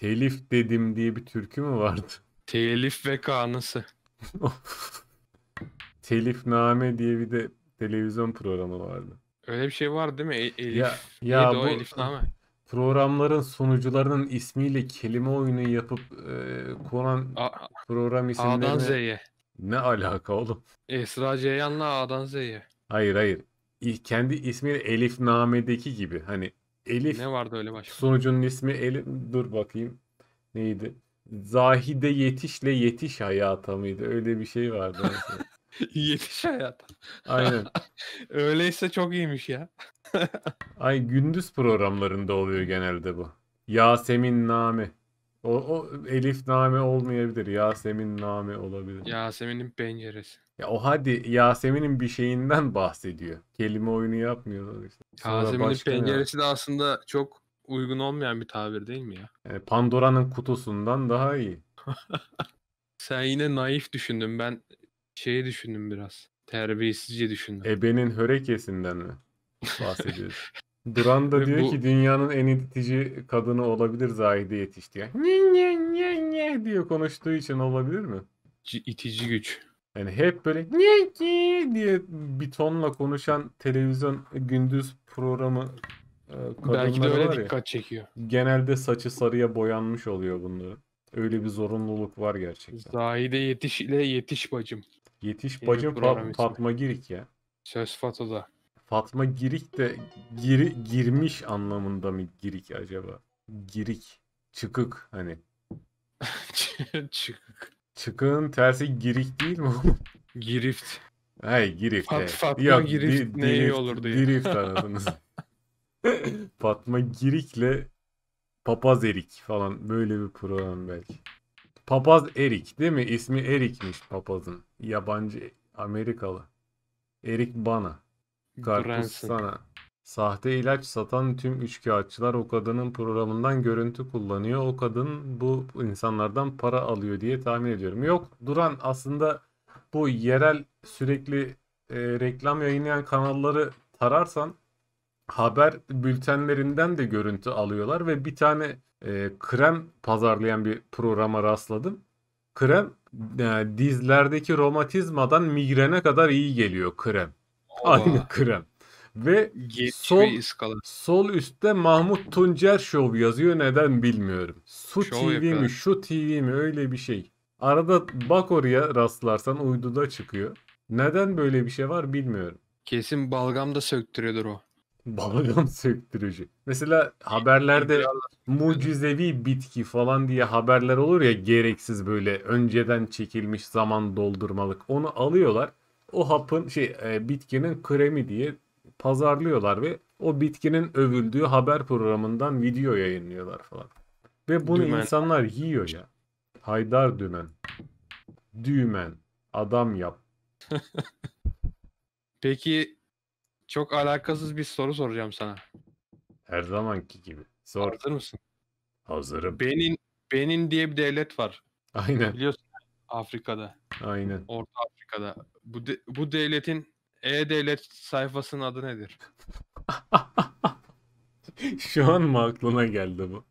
Telif dedim diye bir türkü mü vardı? Telif ve kanısı. Telif name diye bir de televizyon programı vardı. Öyle bir şey var değil mi? E, Elif. Ya, ya bu, o Elif name? Programların sunucularının ismiyle kelime oyunu yapıp e, konan A- program isimlerine... A'dan Z'ye. Ne alaka oğlum? Esra Ceyhan'la A'dan Z'ye. Hayır hayır. Kendi ismiyle Elif namedeki gibi. Hani Elif. Ne vardı öyle başka? Sonucunun ismi Elif. Dur bakayım. Neydi? Zahide yetişle yetiş hayata mıydı? Öyle bir şey vardı. yetiş hayata. Aynen. Öyleyse çok iyiymiş ya. Ay gündüz programlarında oluyor genelde bu. Yasemin Nami. O, o Elif Name olmayabilir. Yasemin Name olabilir. Yasemin'in penceresi. Ya o hadi Yasemin'in bir şeyinden bahsediyor. Kelime oyunu yapmıyorlar işte. Yasemin'in başka ne penceresi de aslında çok uygun olmayan bir tabir değil mi ya? Yani e, Pandora'nın kutusundan daha iyi. Sen yine naif düşündün. Ben şeyi düşündüm biraz. Terbiyesizce düşündüm. Ebenin hörekesinden mi bahsediyorsun? Duran da diyor Bu- ki dünyanın en itici kadını olabilir Zahide Yetiş diye. Nye nye nye nye diyor konuştuğu için olabilir mi? C- itici güç. Yani hep böyle nye nye diye bir tonla konuşan televizyon gündüz programı e, Belki de kadınları öyle ya. dikkat çekiyor. Genelde saçı sarıya boyanmış oluyor bunların. Öyle bir zorunluluk var gerçekten. Zahide yetiş ile yetiş bacım. Yetiş bacım program Pat- Fatma Girik ya. Söz Fato'da. Fatma Girik de giri, girmiş anlamında mı Girik acaba? Girik. Çıkık hani. Çıkık. Çıkığın tersi Girik değil mi? Girift. Hayır Girift. Fat, Fatma Yok, Girift di, ne iyi olur diye. Girift aradınız. Fatma Girik'le Papaz Erik falan böyle bir program belki. Papaz Erik değil mi? İsmi Erik'miş papazın. Yabancı Amerikalı. Erik Bana. Karpuz sana. Sahte ilaç satan tüm üçkağıtçılar o kadının programından görüntü kullanıyor. O kadın bu insanlardan para alıyor diye tahmin ediyorum. Yok Duran aslında bu yerel sürekli e, reklam yayınlayan kanalları tararsan haber bültenlerinden de görüntü alıyorlar ve bir tane e, krem pazarlayan bir programa rastladım. Krem e, dizlerdeki romatizmadan migrene kadar iyi geliyor krem. Aynı krem. Ve sol sol üstte Mahmut Tuncer Show yazıyor neden bilmiyorum. Su Show TV mi şu TV mi öyle bir şey. Arada bak oraya rastlarsan uyduda çıkıyor. Neden böyle bir şey var bilmiyorum. Kesin balgam da söktürüyordur o. Balgam söktürücü. Mesela haberlerde mucizevi bitki falan diye haberler olur ya gereksiz böyle önceden çekilmiş zaman doldurmalık. Onu alıyorlar o hapın şey e, bitkinin kremi diye pazarlıyorlar ve o bitkinin övüldüğü haber programından video yayınlıyorlar falan. Ve bunu dümen. insanlar yiyor ya. Haydar dümen. Dümen. Adam yap. Peki çok alakasız bir soru soracağım sana. Her zamanki gibi. Sor. Hazır mısın? Hazırım. Benin Benin diye bir devlet var. Aynen. Biliyorsun Afrika'da. Aynen. Orta dakikada. Bu de, bu devletin e-devlet sayfasının adı nedir? şu an mı aklına geldi bu?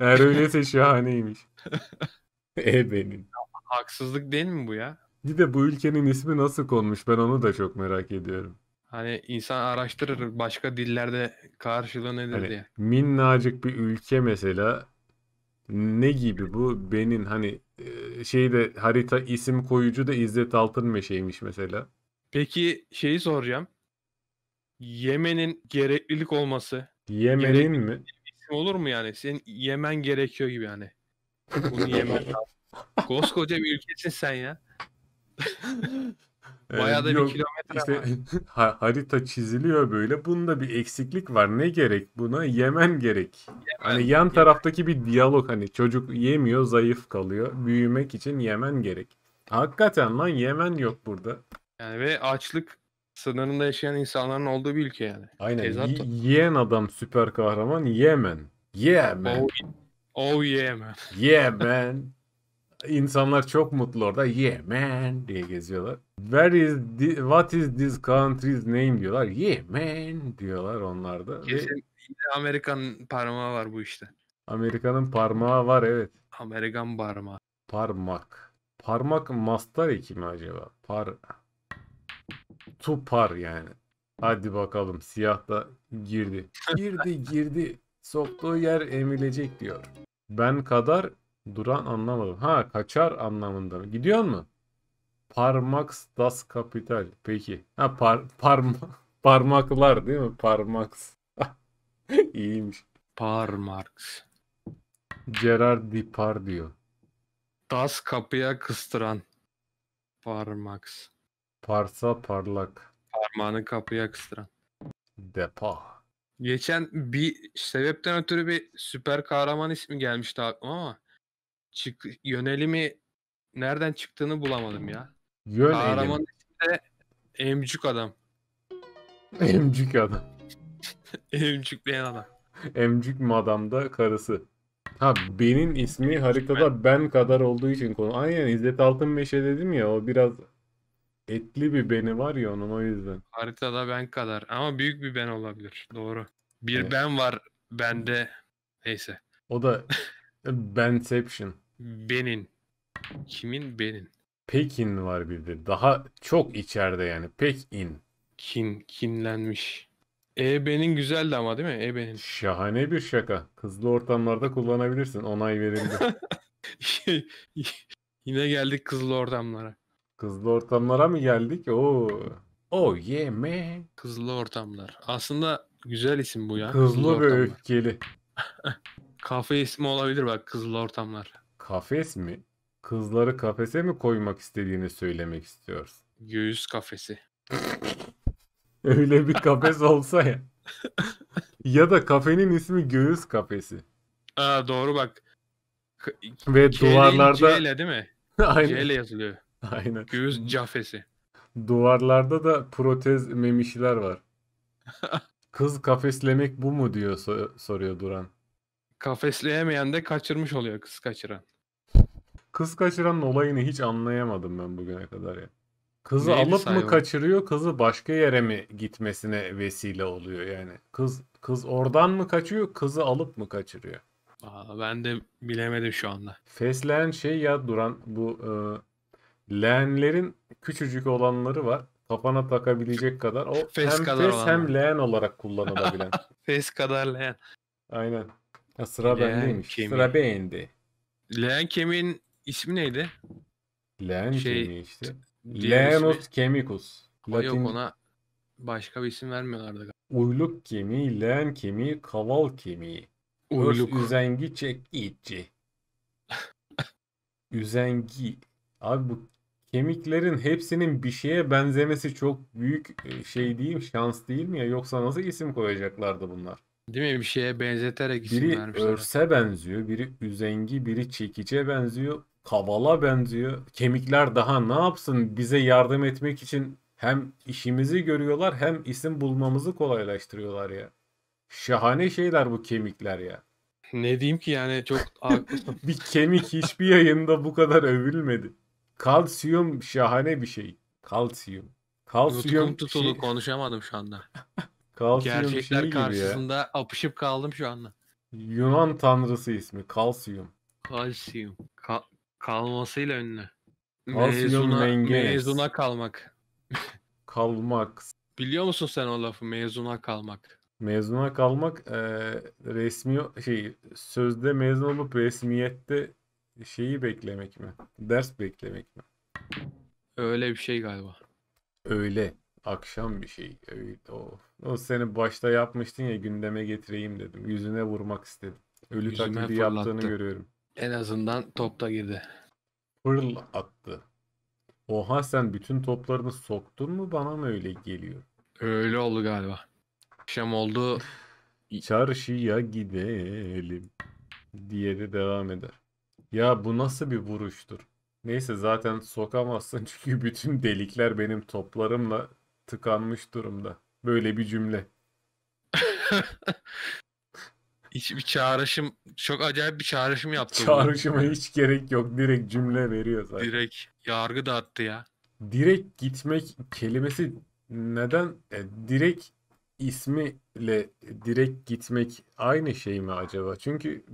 Eğer öyleyse şahaneymiş. e benim. Haksızlık değil mi bu ya? Bir de bu ülkenin ismi nasıl konmuş ben onu da çok merak ediyorum. Hani insan araştırır başka dillerde karşılığı nedir Hani diye. minnacık bir ülke mesela ne gibi bu benim hani şey de harita isim koyucu da İzzet Altınmeşe'ymiş mesela. Peki şeyi soracağım. Yemen'in gereklilik olması. Yemen'in mi? isim olur mu yani? Senin Yemen gerekiyor gibi yani. Bunu Yemen Koskoca bir ülkesin sen ya. Ee, Bayağı da bir kilometre işte, var. harita çiziliyor böyle. Bunda bir eksiklik var. Ne gerek buna? Yemen gerek. Hani yan Yemen. taraftaki bir diyalog hani çocuk yemiyor, zayıf kalıyor. Büyümek için Yemen gerek. Hakikaten lan Yemen yok burada. Yani ve açlık sınırında yaşayan insanların olduğu bir ülke yani. Aynen. Tezat. Y- yiyen adam süper kahraman Yemen. Yemen. Oh, oh Yemen. Yemen. İnsanlar çok mutlu orada. Yeah man diye geziyorlar. Where is this, what is this country's name diyorlar. Yeah man diyorlar onlar da. Kesinlikle Amerikan parmağı var bu işte. Amerika'nın parmağı var evet. Amerikan parmağı. Parmak. Parmak mastar eki mi acaba? Par. Tu par yani. Hadi bakalım siyah da girdi. Girdi girdi. Soktuğu yer emilecek diyor. Ben kadar Duran anlamadım. Ha kaçar anlamında. Gidiyor mu? Parmak das kapital. Peki. Ha par parma parmaklar değil mi? Parmaks. İyiymiş. Parmaks. Gerard Dipar diyor. Das kapıya kıstıran. Parmaks. Parsa parlak. Parmağını kapıya kıstıran. Depa. Geçen bir sebepten ötürü bir süper kahraman ismi gelmişti aklıma ama çık yönelimi nereden çıktığını bulamadım ya. Yön Kahraman içinde emcük adam. Emcük adam. Emcükleyen adam. Emcük da karısı. Ha benim ismi haritada ben. ben kadar olduğu için konu. Aynen İzzet meşe dedim ya o biraz etli bir beni var ya onun o yüzden. Haritada ben kadar ama büyük bir ben olabilir. Doğru. Bir evet. ben var bende. Neyse. O da Benception. Benin. Kimin Benin? Pekin var bir de. Daha çok içeride yani. Pekin. Kin, kinlenmiş. E-B'nin güzeldi ama değil mi? E-B'nin. Şahane bir şaka. Hızlı ortamlarda kullanabilirsin. Onay verildi. Şey, yine geldik kızlı ortamlara. Kızlı ortamlara mı geldik? Oo. O yeme. man. Kızlı ortamlar. Aslında güzel isim bu ya. Kızlı, kızlı ve ortamlar. öfkeli. Kafe ismi olabilir bak kızlı ortamlar. Kafes mi? Kızları kafese mi koymak istediğini söylemek istiyorsun? Göğüs kafesi. Öyle bir kafes olsa ya. ya da kafenin ismi göğüs kafesi. Aa, doğru bak. K- Ve K- duvarlarda... C ile değil mi? Aynen. C ile yazılıyor. Aynen. Göğüs cafesi. Duvarlarda da protez memişler var. Kız kafeslemek bu mu diyor soruyor Duran. Kafesleyemeyen de kaçırmış oluyor kız kaçıran kız kaçıran olayını hiç anlayamadım ben bugüne kadar ya. Kızı Neydi alıp mı kaçırıyor, kızı başka yere mi gitmesine vesile oluyor yani? Kız kız oradan mı kaçıyor, kızı alıp mı kaçırıyor? Aa, ben de bilemedim şu anda. Feslen şey ya duran bu e, leğenlerin küçücük olanları var. Kafana takabilecek kadar. O Fes hem kadar fes hem leğen olarak kullanılabilen. Fes kadar leğen. Aynen. Ya sıra Leğen bendeymiş. kemiği. Sıra beğendi. Leğen kemiğin İsmi neydi? Len Şey, kemiği işte. diğer Leanus chemicus. Latin yok ona başka bir isim vermiyorlardı. galiba. uyluk kemiği, Len kemiği, kaval kemiği. Örs Uyluk. Üzengi çekici. Üzengi. Abi bu kemiklerin hepsinin bir şeye benzemesi çok büyük e, şey değil mi? Şans değil mi ya? Yoksa nasıl isim koyacaklardı bunlar? Değil mi? Bir şeye benzeterek isim Biri vermişler. örse benziyor, biri üzengi, biri çekice benziyor kavala benziyor. Kemikler daha ne yapsın bize yardım etmek için hem işimizi görüyorlar hem isim bulmamızı kolaylaştırıyorlar ya. Şahane şeyler bu kemikler ya. Ne diyeyim ki yani çok bir kemik hiçbir yayında bu kadar övülmedi. Kalsiyum şahane bir şey. Kalsiyum. Kalsiyum Yutkum tutulu şey... konuşamadım şu anda. kalsiyum Gerçekler şey karşısında ya. apışıp kaldım şu anda. Yunan tanrısı ismi Kalsiyum. Kalsiyum. Ka- Kalmasıyla ünlü. Mezuna, mezuna kalmak. kalmak. Biliyor musun sen o lafı mezuna kalmak? Mezuna kalmak e, resmi şey sözde mezun olup resmiyette şeyi beklemek mi? Ders beklemek mi? Öyle bir şey galiba. Öyle. Akşam bir şey. Öyle. O, o seni başta yapmıştın ya gündeme getireyim dedim. Yüzüne vurmak istedim. Ölü Yüzüme taklidi yaptığını görüyorum. En azından topta girdi. Pırl attı. Oha sen bütün toplarını soktun mu bana mı öyle geliyor? Öyle oldu galiba. Akşam oldu. Çarşıya gidelim diye de devam eder. Ya bu nasıl bir vuruştur? Neyse zaten sokamazsın çünkü bütün delikler benim toplarımla tıkanmış durumda. Böyle bir cümle. Hiç bir çağrışım, çok acayip bir çağrışım yaptı. Çağrışıma bunu. hiç gerek yok. Direkt cümle veriyor zaten. Direkt yargı dağıttı ya. Direkt gitmek kelimesi neden? E, direkt ismiyle direkt gitmek aynı şey mi acaba? Çünkü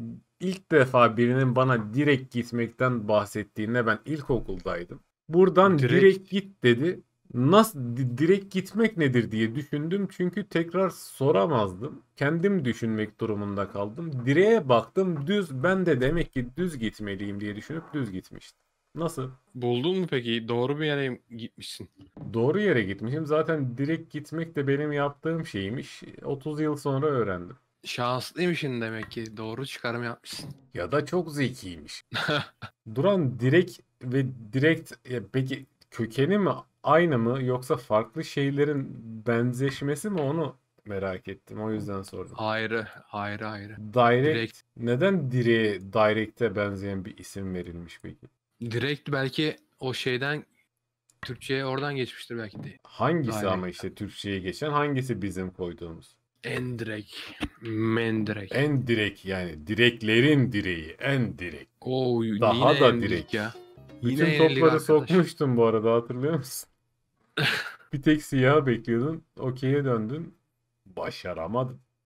ilk defa birinin bana direkt gitmekten bahsettiğinde ben ilkokuldaydım. Buradan direkt, direkt git dedi nasıl direkt gitmek nedir diye düşündüm. Çünkü tekrar soramazdım. Kendim düşünmek durumunda kaldım. Direğe baktım düz. Ben de demek ki düz gitmeliyim diye düşünüp düz gitmiştim. Nasıl? Buldun mu peki? Doğru bir yere gitmişsin. Doğru yere gitmişim. Zaten direkt gitmek de benim yaptığım şeymiş. 30 yıl sonra öğrendim. Şanslıymışsın demek ki. Doğru çıkarım yapmışsın. Ya da çok zekiymiş. Duran direkt ve direkt ya e, peki kökeni mi aynı mı yoksa farklı şeylerin benzeşmesi mi onu merak ettim. O yüzden sordum. Ayrı, ayrı, ayrı. Direct. direkt. Neden direğe, direkte benzeyen bir isim verilmiş peki? Direkt belki o şeyden Türkçe'ye oradan geçmiştir belki de. Hangisi direkt. ama işte Türkçe'ye geçen hangisi bizim koyduğumuz? En direk. Men direk. En direk yani. Direklerin direği. En direk. Oo, Daha da direk. Ya. Bütün Yine topları sokmuştum bu arada hatırlıyor musun? bir tek siyah bekliyordun. Okey'e döndün. Başaramadın.